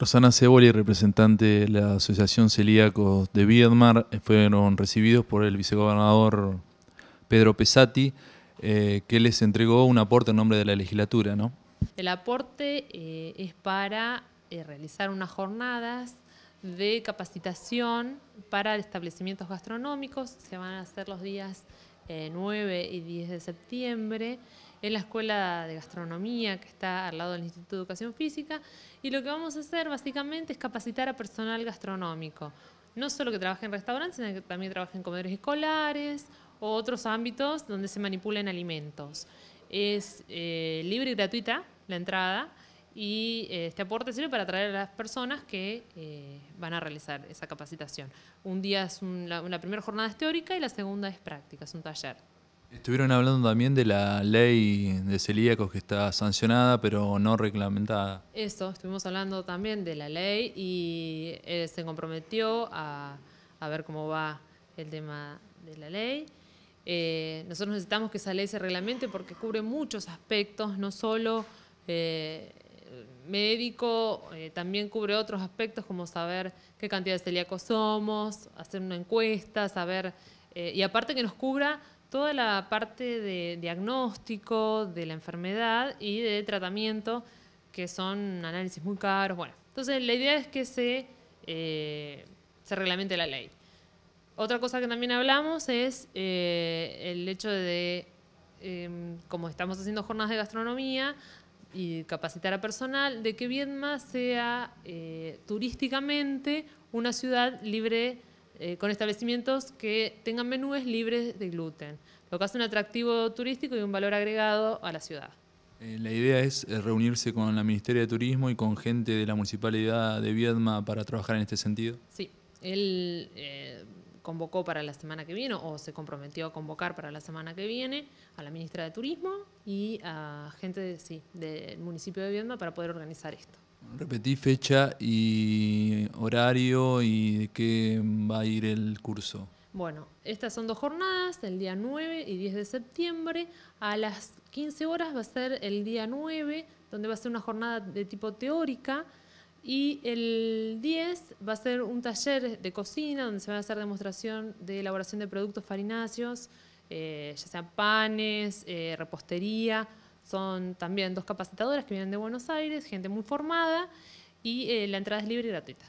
Rosana Ceboli, representante de la Asociación Celíacos de Viedmar, eh, fueron recibidos por el vicegobernador Pedro Pesati, eh, que les entregó un aporte en nombre de la legislatura, ¿no? El aporte eh, es para realizar unas jornadas de capacitación para establecimientos gastronómicos, se van a hacer los días 9 eh, y 10 de septiembre en la Escuela de Gastronomía que está al lado del Instituto de Educación Física y lo que vamos a hacer básicamente es capacitar a personal gastronómico, no solo que trabaje en restaurantes, sino que también trabaje en comedores escolares o otros ámbitos donde se manipulen alimentos. Es eh, libre y gratuita la entrada y eh, este aporte sirve para atraer a las personas que eh, van a realizar esa capacitación. Un día es una primera jornada es teórica y la segunda es práctica, es un taller. Estuvieron hablando también de la ley de celíacos que está sancionada pero no reglamentada. Eso, estuvimos hablando también de la ley y eh, se comprometió a, ver cómo va el tema de la ley. nosotros necesitamos que esa ley se reglamente porque cubre muchos aspectos, no solo médico eh, también cubre otros aspectos como saber qué cantidad de celíacos somos, hacer una encuesta, saber, eh, y aparte que nos cubra toda la parte de diagnóstico de la enfermedad y de tratamiento, que son análisis muy caros. Bueno, entonces la idea es que se, eh, se reglamente la ley. Otra cosa que también hablamos es el hecho de, em, como estamos haciendo jornadas de gastronomía, y capacitar a personal de que Viedma sea eh, turísticamente una ciudad libre, eh, con establecimientos que tengan menúes libres de gluten, lo que hace un atractivo turístico y un valor agregado a la ciudad. Eh, la idea es reunirse con la Ministeria de Turismo y con gente de la Municipalidad de Viedma para trabajar en este sentido. Sí, convocó para la semana que viene o se comprometió a convocar para la semana que viene a la ministra de Turismo y a gente sí, del municipio de Viedma para poder organizar esto. Repetí fecha y horario y de qué va a ir el curso. Bueno, estas son dos jornadas, el día 9 y 10 de septiembre. A las 15 horas va a ser el día 9, donde va a ser una jornada de tipo teórica y el 10 va a ser un taller de cocina donde se va a hacer demostración de elaboración de productos farináceos, eh, ya sean panes, eh, repostería. Son también dos capacitadoras que vienen de Buenos Aires, gente muy formada y eh, la entrada es libre y gratuita.